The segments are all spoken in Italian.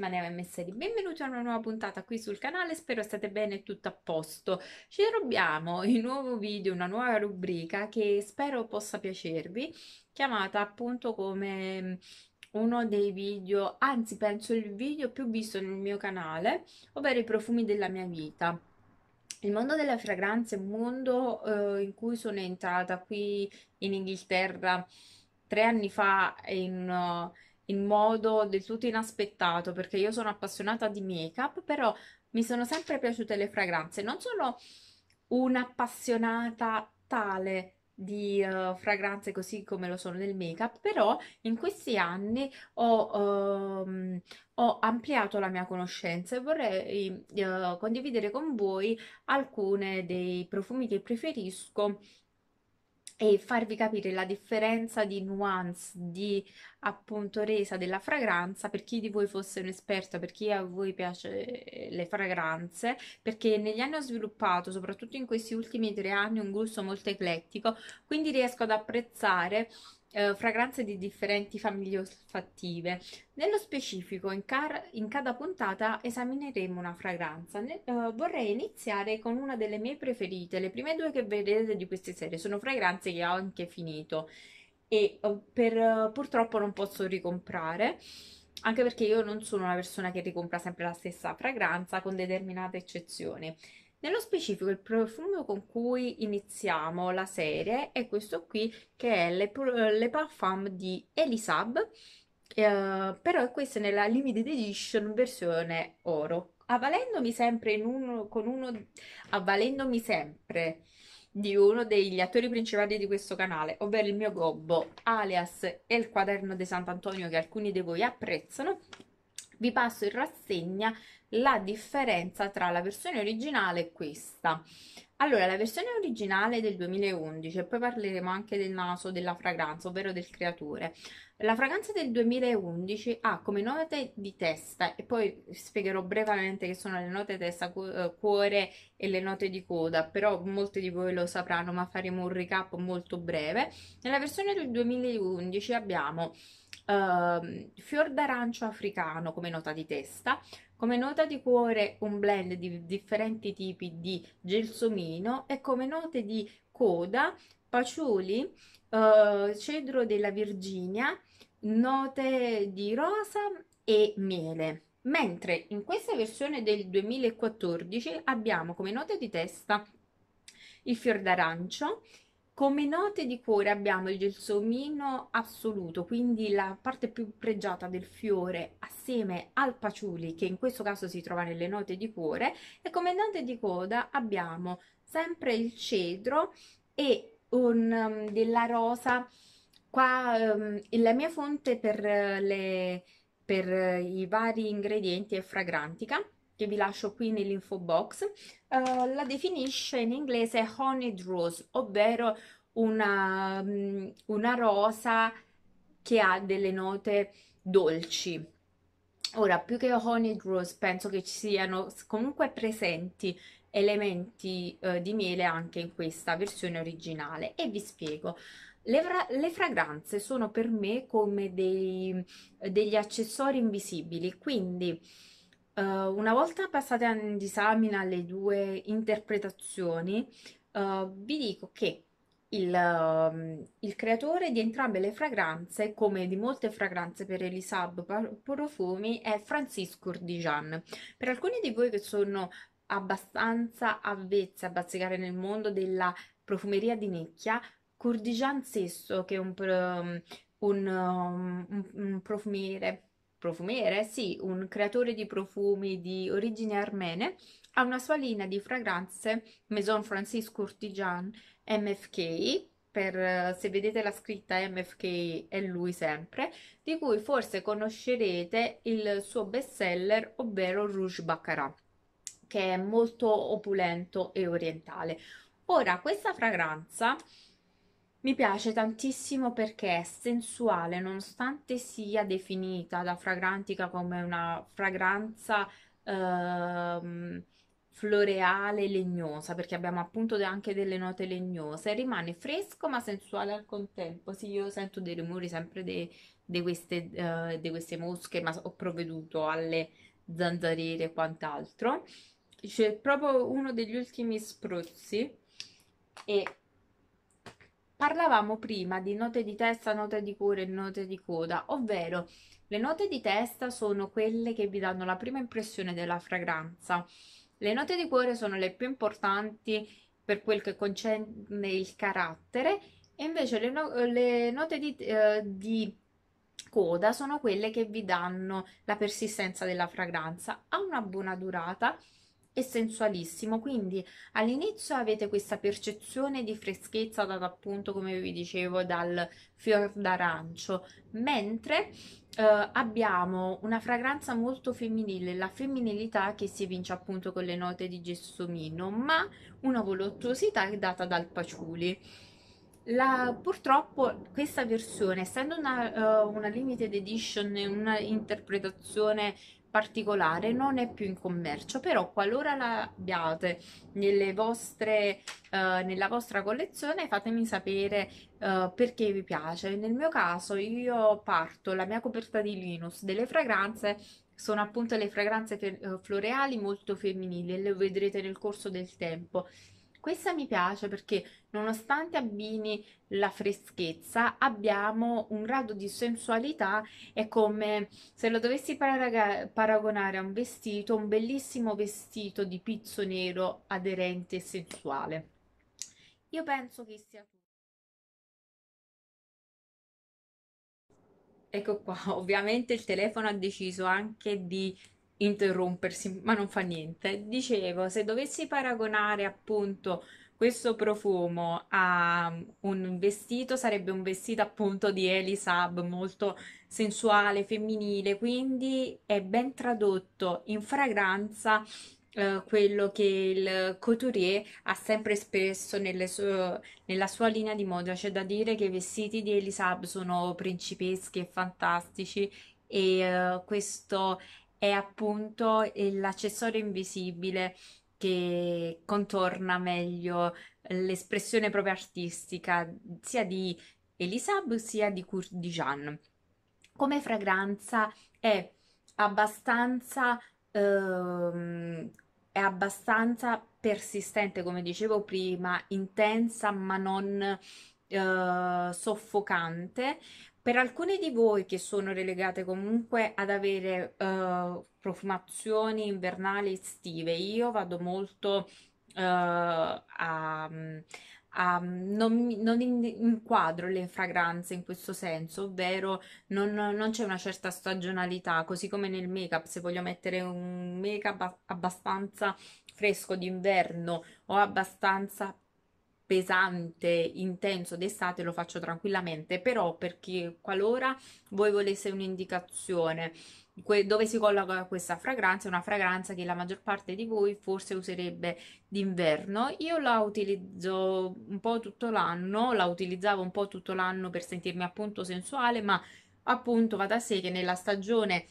settimane messeri. benvenuti a una nuova puntata qui sul canale, spero state bene tutto a posto. Ci troviamo in un nuovo video, una nuova rubrica che spero possa piacervi, chiamata appunto come mm, uno dei video, anzi penso il video più visto nel mio canale, ovvero i profumi della mia vita. Il mondo delle fragranze è un mondo eh, in cui sono entrata qui in Inghilterra tre anni fa in... Uh, in modo del tutto inaspettato, perché io sono appassionata di make-up, però mi sono sempre piaciute le fragranze. Non sono un'appassionata tale di uh, fragranze così come lo sono del make-up, però in questi anni ho, um, ho, ampliato la mia conoscenza e vorrei uh, condividere con voi alcuni dei profumi che preferisco e farvi capire la differenza di nuance, di appunto resa della fragranza per chi di voi fosse un esperto, per chi a voi piace eh, le fragranze, perché negli anni ho sviluppato, soprattutto in questi ultimi tre anni, un gusto molto eclettico, quindi riesco ad apprezzare eh, fragranze di differenti famiglie olfattive. Nello specifico, in, car- in cada puntata esamineremo una fragranza. Ne- eh, vorrei iniziare con una delle mie preferite. Le prime due che vedete di queste serie sono fragranze che ho anche finito e eh, per, eh, purtroppo non posso ricomprare anche perché io non sono una persona che ricompra sempre la stessa fragranza con determinate eccezioni nello specifico il profumo con cui iniziamo la serie è questo qui che è Le, le Parfum di Elisab, eh, però è questa nella limited edition versione oro. Avvalendomi sempre, uno, uno, avvalendomi sempre di uno degli attori principali di questo canale, ovvero il mio gobbo alias e il quaderno di Sant'Antonio che alcuni di voi apprezzano, vi passo in rassegna la differenza tra la versione originale e questa. Allora, la versione originale del 2011, e poi parleremo anche del naso della fragranza, ovvero del creatore. La fragranza del 2011 ha come note di testa, e poi spiegherò brevemente che sono le note testa, eh, cuore e le note di coda, però molti di voi lo sapranno, ma faremo un recap molto breve. Nella versione del 2011 abbiamo Ehm, fior d'arancio africano come nota di testa, come nota di cuore un blend di differenti tipi di gelsomino e come note di coda paciuli, uh, cedro della Virginia, note di rosa e miele. Mentre in questa versione del 2014 abbiamo come note di testa il fior d'arancio, come note di cuore abbiamo il gelsomino assoluto, quindi la parte più pregiata del fiore assieme al paciuli che in questo caso si trova nelle note di cuore e come note di coda abbiamo sempre il cedro e un, um, della rosa. Qua um, la mia fonte per, le, per i vari ingredienti è Fragrantica che vi lascio qui nell'info box, uh, la definisce in inglese honeyed rose, ovvero una, mm, una rosa che ha delle note dolci. Ora, più che honeyed rose, penso che ci siano comunque presenti elementi eh, di miele anche in questa versione originale e vi spiego. Le, le fragranze sono per me come dei, degli accessori invisibili, quindi Uh, una volta passate in disamina le due interpretazioni, uh, vi dico che il, um, il, creatore di entrambe le fragranze, come di molte fragranze per Elisab Profumi, è Francisco Urdigian. Per alcuni di voi che sono abbastanza avvezzi a bazzicare nel mondo della profumeria di nicchia, Curdigian stesso, che è un, um, un, um, un profumiere profumiere, sì, un creatore di profumi di origine armene, ha una sua linea di fragranze Maison Francisco Urtigian MFK, per, eh, se vedete la scritta MFK è lui sempre, di cui forse conoscerete il suo best seller, ovvero Rouge Baccarat, che è molto opulento e orientale. Ora, questa fragranza mi piace tantissimo perché è sensuale, nonostante sia definita da Fragrantica come una fragranza ehm, floreale legnosa, perché abbiamo appunto anche delle note legnose, rimane fresco ma sensuale al contempo. Sì, io sento dei rumori sempre di queste, eh, queste, mosche, ma ho provveduto alle zanzariere e quant'altro. C'è proprio uno degli ultimi spruzzi e Parlavamo prima di note di testa, note di cuore e note di coda, ovvero le note di testa sono quelle che vi danno la prima impressione della fragranza. Le note di cuore sono le più importanti per quel che concerne il carattere e invece le, no- le note di, eh, di coda sono quelle che vi danno la persistenza della fragranza. Ha una buona durata e sensualissimo, quindi all'inizio avete questa percezione di freschezza data appunto, come vi dicevo, dal fior d'arancio, mentre eh, abbiamo una fragranza molto femminile, la femminilità che si evince appunto con le note di gelsomino, ma una voluttuosità data dal paciuli. La, purtroppo questa versione, essendo una, uh, una limited edition e un'interpretazione particolare non è più in commercio, però qualora l'abbiate nelle vostre, uh, nella vostra collezione fatemi sapere uh, perché vi piace. Nel mio caso io parto la mia coperta di Linus delle fragranze sono appunto le fragranze eh, floreali molto femminili le vedrete nel corso del tempo. Questa mi piace perché nonostante abbini la freschezza, abbiamo un grado di sensualità, è come se lo dovessi paragonare a un vestito, un bellissimo vestito di pizzo nero aderente e sensuale. Io penso che sia Ecco qua, ovviamente il telefono ha deciso anche di interrompersi, ma non fa niente. Dicevo, se dovessi paragonare appunto questo profumo a um, un vestito, sarebbe un vestito appunto di Elisab, molto sensuale, femminile, quindi è ben tradotto in fragranza eh, quello che il couturier ha sempre espresso su- nella sua linea di moda, c'è da dire che i vestiti di Elisab sono principeschi e fantastici e eh, questo è appunto eh, l'accessorio invisibile che contorna meglio l'espressione proprio artistica sia di Elisab sia di Kurdijan. Come fragranza è abbastanza, ehm, è abbastanza persistente, come dicevo prima, intensa ma non eh, soffocante, per alcune di voi che sono relegate comunque ad avere uh, profumazioni invernali estive, io vado molto uh, a, a, non, non inquadro le fragranze in questo senso, ovvero non, non c'è una certa stagionalità, così come nel make-up, se voglio mettere un make-up abbastanza fresco d'inverno o abbastanza pesante, intenso d'estate lo faccio tranquillamente, però per chi, qualora voi volesse un'indicazione dove si colloca questa fragranza, è una fragranza che la maggior parte di voi forse userebbe d'inverno. Io la utilizzo un po' tutto l'anno, la utilizzavo un po' tutto l'anno per sentirmi appunto sensuale, ma appunto va da sé che nella stagione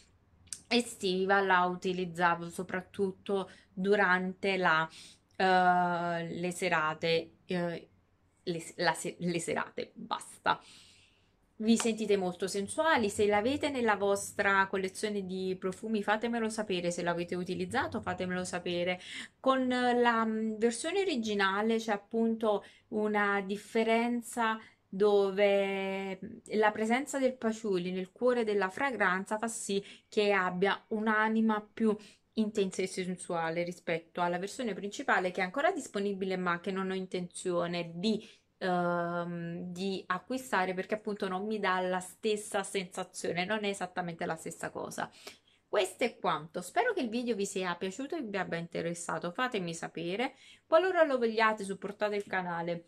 estiva la utilizzavo soprattutto durante la, uh, le serate eh, le, la, le serate, basta. Vi sentite molto sensuali, se l'avete nella vostra collezione di profumi fatemelo sapere, se l'avete utilizzato fatemelo sapere. Con la mm, versione originale c'è appunto una differenza dove mm, la presenza del paciuli nel cuore della fragranza fa sì che abbia un'anima più intensa e sensuale rispetto alla versione principale che è ancora disponibile ma che non ho intenzione di, ehm, di acquistare perché appunto non mi dà la stessa sensazione, non è esattamente la stessa cosa. Questo è quanto, spero che il video vi sia piaciuto e vi abbia interessato, fatemi sapere, qualora lo vogliate supportate il canale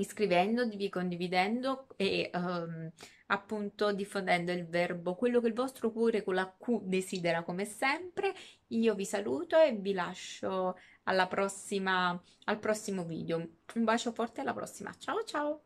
iscrivendovi, condividendo e um, appunto diffondendo il verbo, quello che il vostro cuore con la Q desidera come sempre. Io vi saluto e vi lascio alla prossima, al prossimo video. Un bacio forte e alla prossima. Ciao ciao!